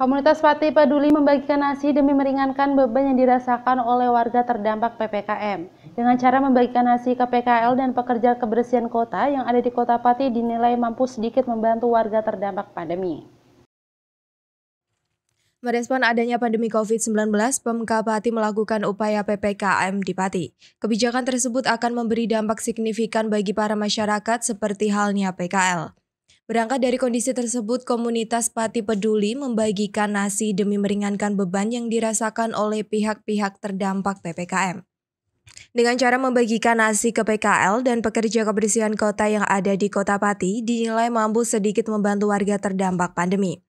Komunitas Pati Peduli membagikan nasi demi meringankan beban yang dirasakan oleh warga terdampak PPKM. Dengan cara membagikan nasi ke PKL dan pekerja kebersihan kota yang ada di kota Pati dinilai mampu sedikit membantu warga terdampak pandemi. Merespon adanya pandemi COVID-19, Pemka Pati melakukan upaya PPKM di Pati. Kebijakan tersebut akan memberi dampak signifikan bagi para masyarakat seperti halnya PKL. Berangkat dari kondisi tersebut, komunitas Pati Peduli membagikan nasi demi meringankan beban yang dirasakan oleh pihak-pihak terdampak PPKM. Dengan cara membagikan nasi ke PKL dan pekerja kebersihan kota yang ada di Kota Pati, dinilai mampu sedikit membantu warga terdampak pandemi.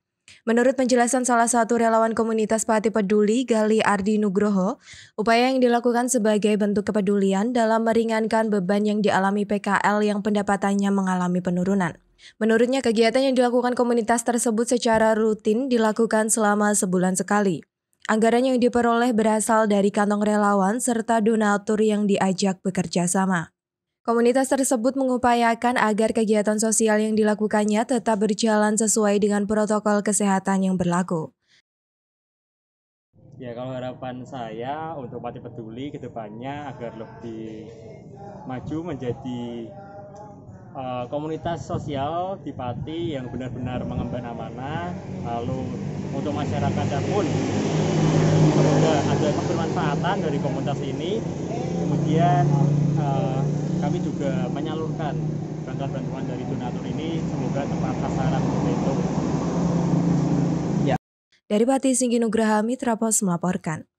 Menurut penjelasan salah satu relawan komunitas Pati Peduli, Gali Ardi Nugroho, upaya yang dilakukan sebagai bentuk kepedulian dalam meringankan beban yang dialami PKL yang pendapatannya mengalami penurunan. Menurutnya kegiatan yang dilakukan komunitas tersebut secara rutin dilakukan selama sebulan sekali. Anggaran yang diperoleh berasal dari kantong relawan serta donatur yang diajak bekerja sama. Komunitas tersebut mengupayakan agar kegiatan sosial yang dilakukannya tetap berjalan sesuai dengan protokol kesehatan yang berlaku. Ya kalau harapan saya untuk Pati Peduli depannya agar lebih maju menjadi Eh, komunitas sosial di Pati yang benar-benar mengemban amanah lalu untuk masyarakatnya pun semoga ada kebermanfaatan dari komunitas ini kemudian eh, kami juga menyalurkan bantuan-bantuan dari donatur ini semoga tepat sasaran untuk Ya. Dari Pati Singgi Nugraha Mitra Pos melaporkan.